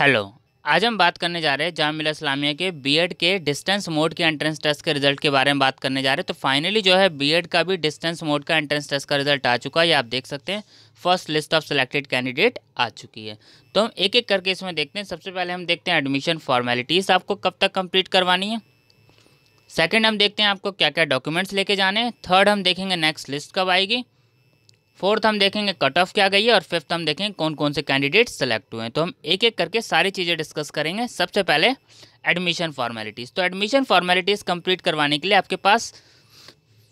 hello आज हम बात करने जा रहे हैं जाम इस्लामिया के बीएड के डिस्टेंस मोड के एंट्रेंस टेस्ट के रिजल्ट के बारे में बात करने जा रहे हैं तो फाइनली जो है बीएड का भी डिस्टेंस मोड का एंट्रेंस टेस्ट का रिजल्ट आ चुका है ये आप देख सकते हैं first list of selected candidate आ चुकी है तो हम एक एक करके इसमें देखते हैं सबसे पहले हम देखते हैं एडमिशन फॉर्मेलिटीज़ आपको कब तक कम्प्लीट करवानी है सेकेंड हम देखते हैं आपको क्या क्या डॉक्यूमेंट्स लेके जाने हैं थर्ड हम देखेंगे नेक्स्ट लिस्ट कब आएगी फोर्थ हम देखेंगे कट ऑफ क्या गई है और फिफ्थ हम देखेंगे कौन कौन से कैंडिडेट सेलेक्ट हुए हैं तो हम एक एक करके सारी चीज़ें डिस्कस करेंगे सबसे पहले एडमिशन फॉर्मेलिटीज़ तो एडमिशन फॉर्मेलिटीज़ कंप्लीट करवाने के लिए आपके पास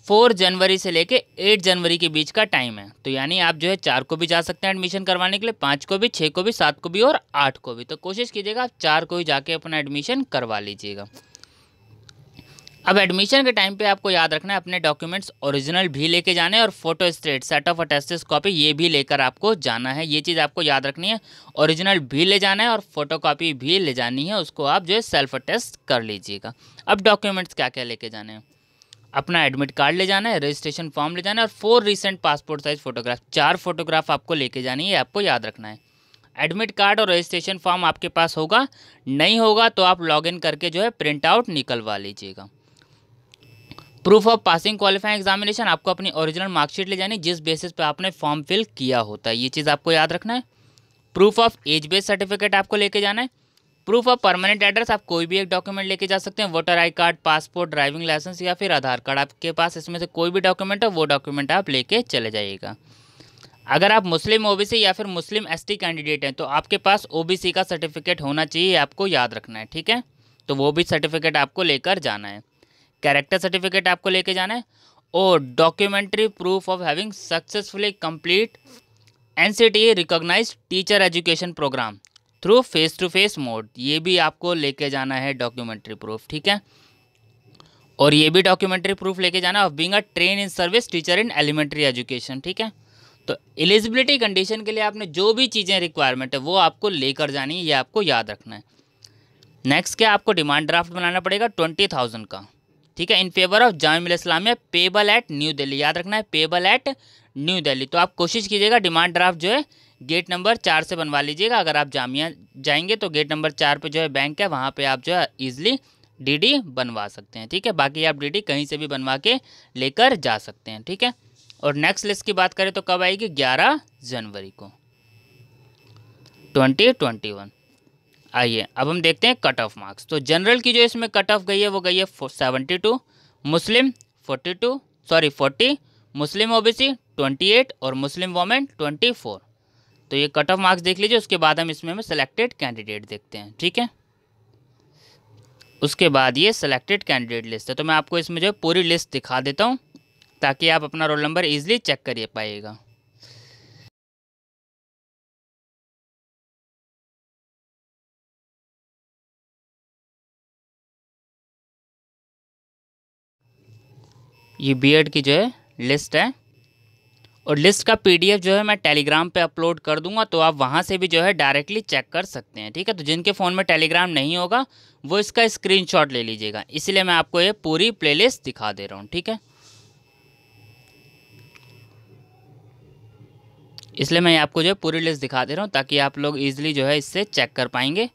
फोर जनवरी से लेके एट जनवरी के बीच का टाइम है तो यानी आप जो है चार को भी जा सकते हैं एडमिशन करवाने के लिए पाँच को भी छः को भी सात को भी और आठ को भी तो कोशिश कीजिएगा आप चार को ही जाके अपना एडमिशन करवा लीजिएगा अब एडमिशन के टाइम पे आपको याद रखना है अपने डॉक्यूमेंट्स ओरिजिनल भी लेके जाने और photostat set of attested copy ये भी लेकर आपको जाना है ये चीज़ आपको याद रखनी है ओरिजिनल भी ले जाना है और फोटो कॉपी भी ले जानी है उसको आप जो है सेल्फ अटेस्ट कर लीजिएगा अब डॉक्यूमेंट्स क्या क्या लेके जाने हैं अपना एडमिट कार्ड ले जाना है रजिस्ट्रेशन फॉर्म ले जाना है और four recent passport size photograph चार फोटोग्राफ आपको लेके जानी है आपको याद रखना है एडमिट कार्ड और रजिस्ट्रेशन फॉर्म आपके पास होगा नहीं होगा तो आप लॉगिन करके जो है प्रिंट आउट निकलवा लीजिएगा proof of passing qualifying examination आपको अपनी ओरिजिनल मार्कशीट ले जानी जिस बेसिस पे आपने फॉर्म फिल किया होता है ये चीज़ आपको याद रखना है proof of age based certificate आपको लेके जाना है प्रूफ ऑफ परमानेंट एड्रेस आप कोई भी एक डॉक्यूमेंट लेके जा सकते हैं voter I card passport driving licence या फिर आधार कार्ड आपके पास इसमें से कोई भी डॉक्यूमेंट हो वो डॉक्यूमेंट आप लेके चले जाइएगा अगर आप मुस्लिम ओबीसी या फिर मुस्लिम एसटी कैंडिडेट हैं तो आपके पास ओबीसी का सर्टिफिकेट होना चाहिए आपको याद रखना है ठीक है तो वो भी सर्टिफिकेट आपको लेकर जाना है कैरेक्टर सर्टिफिकेट आपको लेके जाना है और documentary proof of having successfully complete N C recognise teacher education programme through face to face mode ये भी आपको लेके जाना है डॉक्यूमेंट्री प्रूफ ठीक है और ये भी डॉक्यूमेंट्री प्रूफ लेके जाना of being a train in service teacher in elementary education ठीक है तो एलिजिबिलिटी कंडीशन के लिए आपने जो भी चीज़ें रिक्वायरमेंट है वो आपको लेकर जानी है ये आपको याद रखना है नेक्स्ट क्या आपको डिमांड ड्राफ्ट बनाना पड़ेगा ट्वेंटी थाउजेंड का ठीक है in favour of Jamia Islamia payable at New Delhi याद रखना है पेबल एट न्यू दिल्ली तो आप कोशिश कीजिएगा डिमांड ड्राफ्ट जो है गेट नंबर चार से बनवा लीजिएगा अगर आप जामिया जाएंगे तो गेट नंबर चार पे जो है बैंक है वहाँ पे आप जो है ईजिली डीडी बनवा सकते हैं ठीक है बाकी आप डीडी कहीं से भी बनवा के लेकर जा सकते हैं ठीक है और नेक्स्ट लिस्ट की बात करें तो कब आएगी ग्यारह जनवरी को ट्वेंटी ट्वेंटी वन आइए अब हम देखते हैं कट ऑफ मार्क्स तो जनरल की जो इसमें कट ऑफ गई है वो गई है seventy two Muslim forty two sorry forty Muslim OBC twenty eight और मुस्लिम वोमेन ट्वेंटी फोर तो ये कट ऑफ मार्क्स देख लीजिए उसके बाद हम इसमें हमें सेलेक्टेड कैंडिडेट देखते हैं ठीक है उसके बाद ये सेलेक्टेड कैंडिडेट लिस्ट है तो मैं आपको इसमें जो है पूरी लिस्ट दिखा देता हूँ ताकि आप अपना रोल नंबर ईजिली चेक करिए पाइएगा ये बीएड e की जो है लिस्ट है और लिस्ट का पीडीएफ जो है मैं टेलीग्राम पे अपलोड कर दूंगा तो आप वहाँ से भी जो है डायरेक्टली चेक कर सकते हैं ठीक है तो जिनके फ़ोन में टेलीग्राम नहीं होगा वो इसका स्क्रीनशॉट ले लीजिएगा इसलिए मैं आपको ये पूरी प्लेलिस्ट दिखा दे रहा हूँ ठीक है इसलिए मैं आपको जो है पूरी लिस्ट दिखा दे रहा हूँ ताकि आप लोग ईजिली जो है इससे चेक कर पाएंगे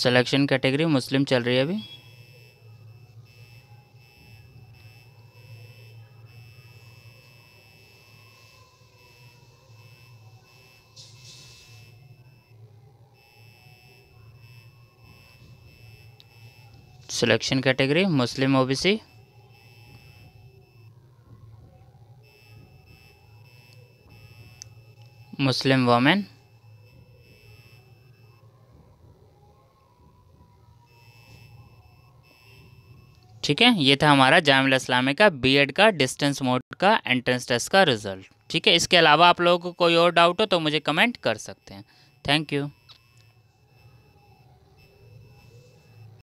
सिलेक्शन कैटेगरी मुस्लिम चल रही है अभी selection category Muslim OBC Muslim women ठीक है ये था हमारा जामिल इस्लामी का एड का डिस्टेंस मोड का एंट्रेंस टेस्ट का रिजल्ट ठीक है इसके अलावा आप लोगों को कोई और डाउट हो तो मुझे कमेंट कर सकते हैं थैंक यू